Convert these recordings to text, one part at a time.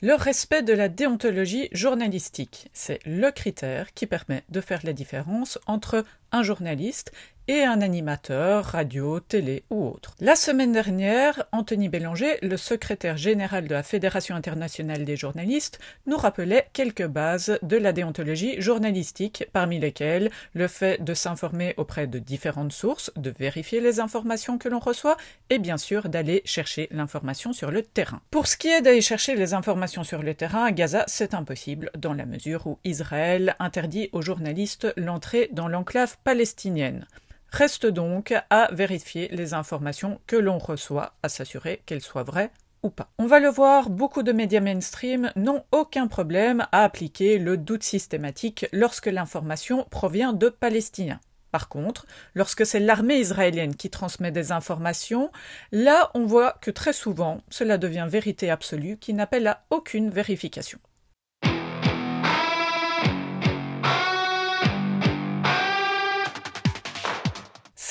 Le respect de la déontologie journalistique, c'est le critère qui permet de faire la différence entre un journaliste et un animateur, radio, télé ou autre. La semaine dernière, Anthony Bélanger, le secrétaire général de la Fédération internationale des journalistes, nous rappelait quelques bases de la déontologie journalistique, parmi lesquelles le fait de s'informer auprès de différentes sources, de vérifier les informations que l'on reçoit et bien sûr d'aller chercher l'information sur le terrain. Pour ce qui est d'aller chercher les informations sur le terrain, à Gaza, c'est impossible dans la mesure où Israël interdit aux journalistes l'entrée dans l'enclave palestinienne. Reste donc à vérifier les informations que l'on reçoit, à s'assurer qu'elles soient vraies ou pas. On va le voir, beaucoup de médias mainstream n'ont aucun problème à appliquer le doute systématique lorsque l'information provient de Palestiniens. Par contre, lorsque c'est l'armée israélienne qui transmet des informations, là on voit que très souvent cela devient vérité absolue qui n'appelle à aucune vérification.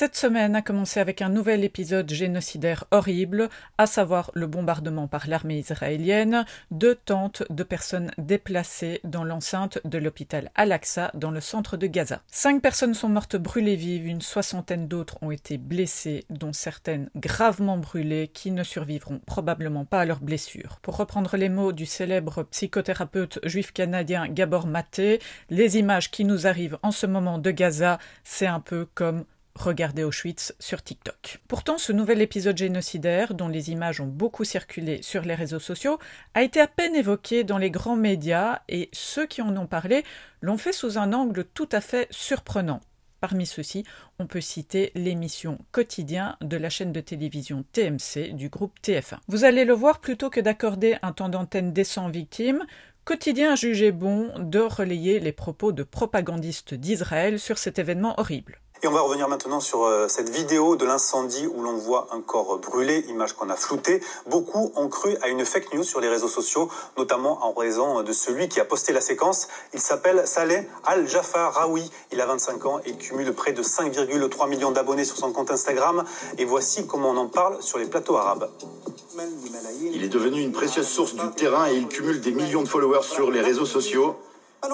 Cette semaine a commencé avec un nouvel épisode génocidaire horrible, à savoir le bombardement par l'armée israélienne de tentes de personnes déplacées dans l'enceinte de l'hôpital Al-Aqsa dans le centre de Gaza. Cinq personnes sont mortes brûlées vives, une soixantaine d'autres ont été blessées, dont certaines gravement brûlées qui ne survivront probablement pas à leurs blessures. Pour reprendre les mots du célèbre psychothérapeute juif canadien Gabor Maté, les images qui nous arrivent en ce moment de Gaza, c'est un peu comme Regardez Auschwitz sur TikTok. Pourtant, ce nouvel épisode génocidaire, dont les images ont beaucoup circulé sur les réseaux sociaux, a été à peine évoqué dans les grands médias et ceux qui en ont parlé l'ont fait sous un angle tout à fait surprenant. Parmi ceux-ci, on peut citer l'émission Quotidien de la chaîne de télévision TMC du groupe TF1. Vous allez le voir, plutôt que d'accorder un temps d'antenne décent aux victimes, Quotidien jugeait bon de relayer les propos de propagandistes d'Israël sur cet événement horrible. Et on va revenir maintenant sur euh, cette vidéo de l'incendie où l'on voit un corps brûlé, image qu'on a floutée. Beaucoup ont cru à une fake news sur les réseaux sociaux, notamment en raison de celui qui a posté la séquence. Il s'appelle Saleh Al-Jafar Raoui. Il a 25 ans et cumule près de 5,3 millions d'abonnés sur son compte Instagram. Et voici comment on en parle sur les plateaux arabes. Il est devenu une précieuse source du terrain et il cumule des millions de followers sur les réseaux sociaux.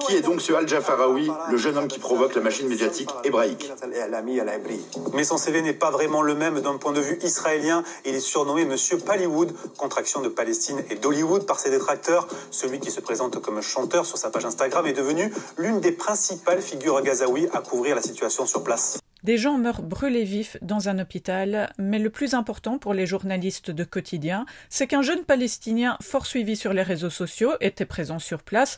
Qui est donc ce Al jafarawi le jeune homme qui provoque la machine médiatique hébraïque Mais son CV n'est pas vraiment le même d'un point de vue israélien. Il est surnommé Monsieur Pallywood, contraction de Palestine et d'Hollywood par ses détracteurs. Celui qui se présente comme chanteur sur sa page Instagram est devenu l'une des principales figures gazaouis à couvrir la situation sur place. Des gens meurent brûlés vifs dans un hôpital, mais le plus important pour les journalistes de quotidien, c'est qu'un jeune Palestinien fort suivi sur les réseaux sociaux était présent sur place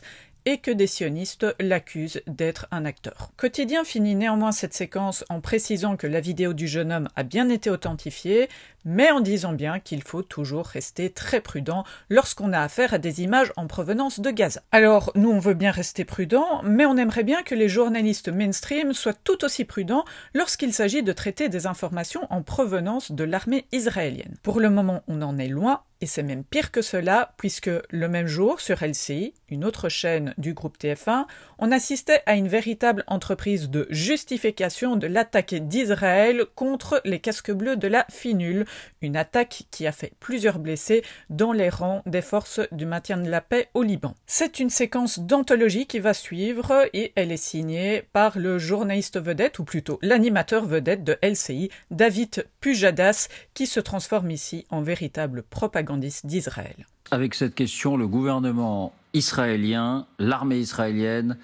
et que des sionistes l'accusent d'être un acteur. Quotidien finit néanmoins cette séquence en précisant que la vidéo du jeune homme a bien été authentifiée, mais en disant bien qu'il faut toujours rester très prudent lorsqu'on a affaire à des images en provenance de Gaza. Alors, nous, on veut bien rester prudent, mais on aimerait bien que les journalistes mainstream soient tout aussi prudents lorsqu'il s'agit de traiter des informations en provenance de l'armée israélienne. Pour le moment, on en est loin, et c'est même pire que cela, puisque le même jour, sur LCI, une autre chaîne du groupe TF1, on assistait à une véritable entreprise de justification de l'attaque d'Israël contre les casques bleus de la Finule, une attaque qui a fait plusieurs blessés dans les rangs des forces du maintien de la paix au Liban. C'est une séquence d'anthologie qui va suivre et elle est signée par le journaliste vedette, ou plutôt l'animateur vedette de LCI, David Pujadas, qui se transforme ici en véritable propagandiste d'Israël. Avec cette question, le gouvernement israélien, l'armée israélienne,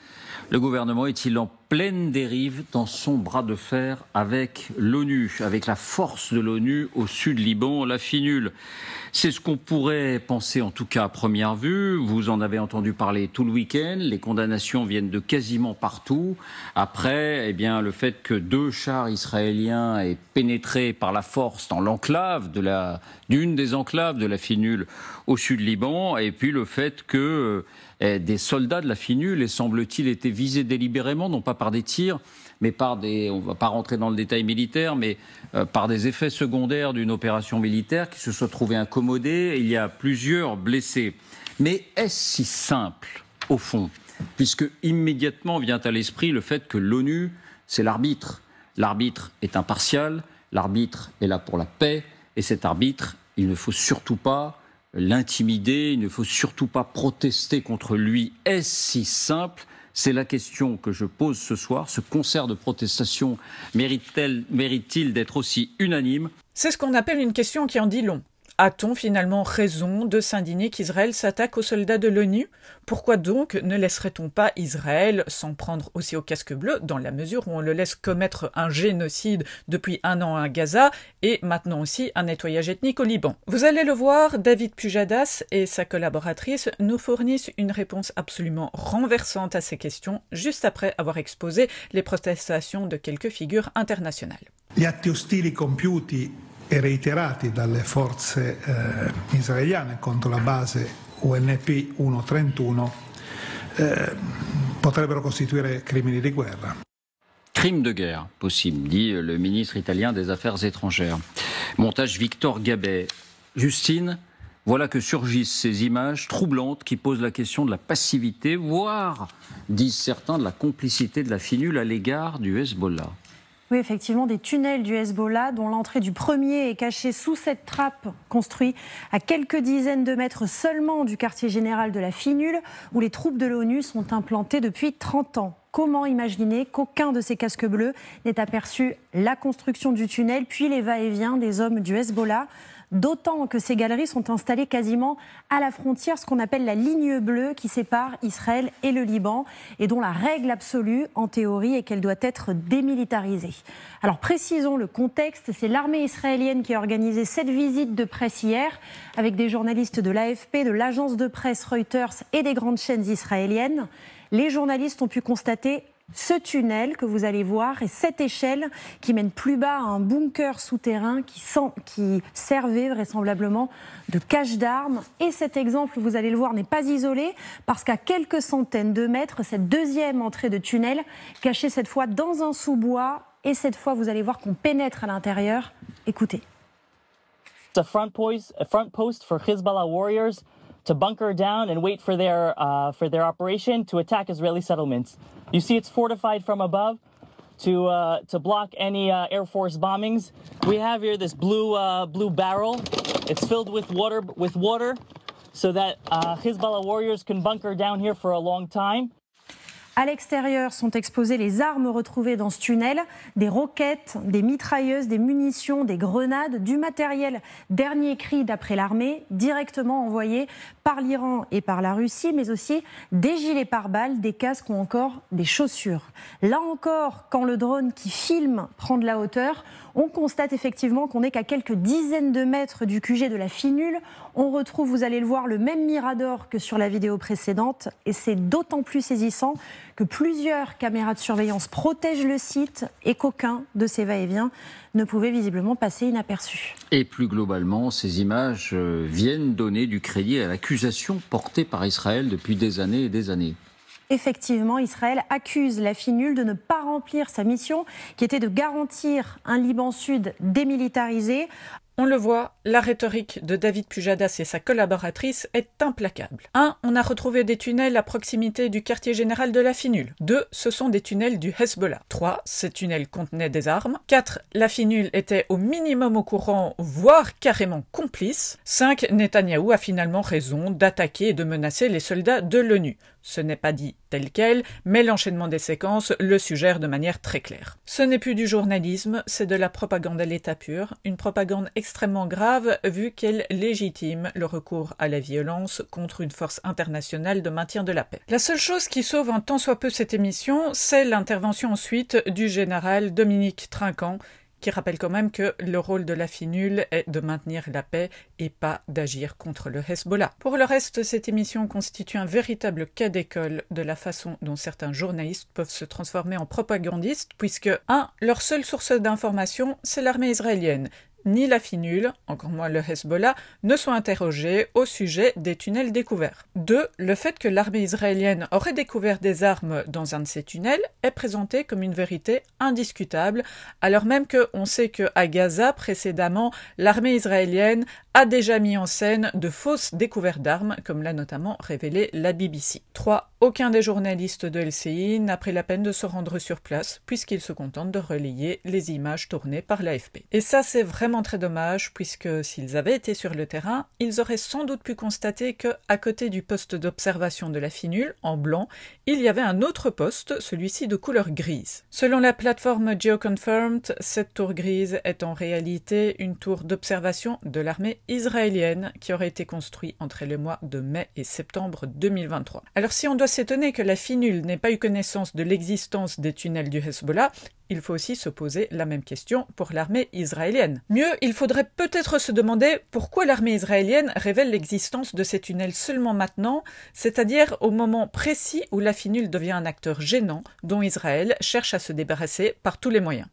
le gouvernement est-il en pleine dérive dans son bras de fer avec l'ONU, avec la force de l'ONU au sud Liban, la finule. C'est ce qu'on pourrait penser en tout cas à première vue. Vous en avez entendu parler tout le week-end. Les condamnations viennent de quasiment partout. Après, eh bien, le fait que deux chars israéliens aient pénétré par la force dans l'enclave de la, d'une des enclaves de la finule au sud Liban, et puis le fait que eh, des soldats de la FINUL et semble-t-il été visés délibérément, non pas par des tirs, mais par des, on ne va pas rentrer dans le détail militaire, mais euh, par des effets secondaires d'une opération militaire qui se soit trouvée incommodée. Il y a plusieurs blessés. Mais est-ce si simple, au fond Puisque immédiatement vient à l'esprit le fait que l'ONU, c'est l'arbitre. L'arbitre est impartial, l'arbitre est là pour la paix, et cet arbitre, il ne faut surtout pas l'intimider, il ne faut surtout pas protester contre lui. est si simple c'est la question que je pose ce soir. Ce concert de protestation mérite-t-il mérite d'être aussi unanime C'est ce qu'on appelle une question qui en dit long. A-t-on finalement raison de s'indigner qu'Israël s'attaque aux soldats de l'ONU Pourquoi donc ne laisserait-on pas Israël s'en prendre aussi au casque bleu, dans la mesure où on le laisse commettre un génocide depuis un an à Gaza et maintenant aussi un nettoyage ethnique au Liban Vous allez le voir, David Pujadas et sa collaboratrice nous fournissent une réponse absolument renversante à ces questions juste après avoir exposé les protestations de quelques figures internationales. Les actes et reiterati dalle forze forces eh, israeliane contro la base UNP 131 pourraient potrebbero costituire crimini di guerra. Crime de guerre possible, dit le ministre italien des Affaires étrangères. Montage Victor Gabet. Justine, voilà que surgissent ces images troublantes qui posent la question de la passivité, voire, disent certains, de la complicité de la finule à l'égard du Hezbollah effectivement, des tunnels du Hezbollah dont l'entrée du premier est cachée sous cette trappe construite à quelques dizaines de mètres seulement du quartier général de la Finule où les troupes de l'ONU sont implantées depuis 30 ans. Comment imaginer qu'aucun de ces casques bleus n'ait aperçu la construction du tunnel, puis les va-et-vient des hommes du Hezbollah d'autant que ces galeries sont installées quasiment à la frontière, ce qu'on appelle la ligne bleue qui sépare Israël et le Liban, et dont la règle absolue, en théorie, est qu'elle doit être démilitarisée. Alors précisons le contexte, c'est l'armée israélienne qui a organisé cette visite de presse hier, avec des journalistes de l'AFP, de l'agence de presse Reuters et des grandes chaînes israéliennes. Les journalistes ont pu constater ce tunnel que vous allez voir et cette échelle qui mène plus bas à un bunker souterrain qui, servait vraisemblablement de cache d'armes. Et cet exemple, vous allez le voir, n'est pas isolé parce qu'à quelques centaines de mètres, cette deuxième entrée de tunnel, cachée cette fois dans un sous-bois, et cette fois, vous allez voir qu'on pénètre à l'intérieur. Écoutez. It's front post, a front post for Hezbollah warriors to bunker down and wait for their uh, for their operation to attack Israeli settlements. You see, it's fortified from above to uh, to block any uh, air force bombings. We have here this blue uh, blue barrel. It's filled with water with water, so that uh, Hezbollah warriors can bunker down here for a long time. À l'extérieur sont exposées les armes retrouvées dans ce tunnel, des roquettes, des mitrailleuses, des munitions, des grenades, du matériel. Dernier cri d'après l'armée, directement envoyé par l'Iran et par la Russie, mais aussi des gilets pare-balles, des casques ou encore des chaussures. Là encore, quand le drone qui filme prend de la hauteur, on constate effectivement qu'on n'est qu'à quelques dizaines de mètres du QG de la Finule. On retrouve, vous allez le voir, le même mirador que sur la vidéo précédente. Et c'est d'autant plus saisissant que plusieurs caméras de surveillance protègent le site et qu'aucun de ces va-et-vient ne pouvait visiblement passer inaperçu. Et plus globalement, ces images euh, viennent donner du crédit à l'accusation portée par Israël depuis des années et des années. Effectivement, Israël accuse la FINUL de ne pas remplir sa mission qui était de garantir un Liban Sud démilitarisé. On le voit, la rhétorique de David Pujadas et sa collaboratrice est implacable. 1. On a retrouvé des tunnels à proximité du quartier général de la Finule. 2. Ce sont des tunnels du Hezbollah. 3. Ces tunnels contenaient des armes. 4. La Finule était au minimum au courant, voire carrément complice. 5. Netanyahu a finalement raison d'attaquer et de menacer les soldats de l'ONU. Ce n'est pas dit tel quel, mais l'enchaînement des séquences le suggère de manière très claire. Ce n'est plus du journalisme, c'est de la propagande à l'état pur, une propagande extrêmement grave vu qu'elle légitime le recours à la violence contre une force internationale de maintien de la paix. La seule chose qui sauve en tant soit peu cette émission, c'est l'intervention ensuite du général Dominique Trinquant, qui rappelle quand même que le rôle de la finule est de maintenir la paix et pas d'agir contre le Hezbollah. Pour le reste, cette émission constitue un véritable cas d'école de la façon dont certains journalistes peuvent se transformer en propagandistes, puisque 1. Leur seule source d'information, c'est l'armée israélienne, ni la finule, encore moins le Hezbollah, ne sont interrogés au sujet des tunnels découverts. 2. Le fait que l'armée israélienne aurait découvert des armes dans un de ces tunnels est présenté comme une vérité indiscutable, alors même qu'on sait que à Gaza, précédemment, l'armée israélienne a déjà mis en scène de fausses découvertes d'armes, comme l'a notamment révélé la BBC. 3. Aucun des journalistes de LCI n'a pris la peine de se rendre sur place, puisqu'ils se contentent de relayer les images tournées par l'AFP. Et ça, c'est vraiment très dommage, puisque s'ils avaient été sur le terrain, ils auraient sans doute pu constater que, à côté du poste d'observation de la finule, en blanc, il y avait un autre poste, celui-ci de couleur grise. Selon la plateforme GeoConfirmed, cette tour grise est en réalité une tour d'observation de l'armée israélienne qui aurait été construite entre les mois de mai et septembre 2023. Alors si on doit s'étonner que la FINUL n'ait pas eu connaissance de l'existence des tunnels du Hezbollah, il faut aussi se poser la même question pour l'armée israélienne. Mieux, il faudrait peut-être se demander pourquoi l'armée israélienne révèle l'existence de ces tunnels seulement maintenant, c'est-à-dire au moment précis où la FINUL devient un acteur gênant dont Israël cherche à se débarrasser par tous les moyens.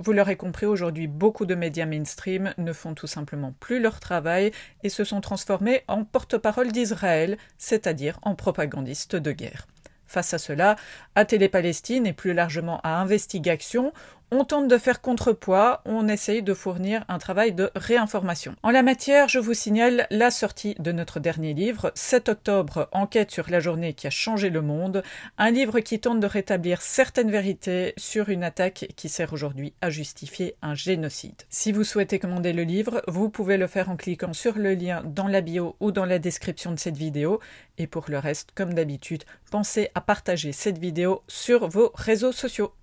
Vous l'aurez compris, aujourd'hui, beaucoup de médias mainstream ne font tout simplement plus leur travail et se sont transformés en porte-parole d'Israël, c'est-à-dire en propagandistes de guerre. Face à cela, à Télé-Palestine et plus largement à Investigation, on tente de faire contrepoids, on essaye de fournir un travail de réinformation. En la matière, je vous signale la sortie de notre dernier livre, 7 octobre, Enquête sur la journée qui a changé le monde, un livre qui tente de rétablir certaines vérités sur une attaque qui sert aujourd'hui à justifier un génocide. Si vous souhaitez commander le livre, vous pouvez le faire en cliquant sur le lien dans la bio ou dans la description de cette vidéo. Et pour le reste, comme d'habitude, pensez à partager cette vidéo sur vos réseaux sociaux.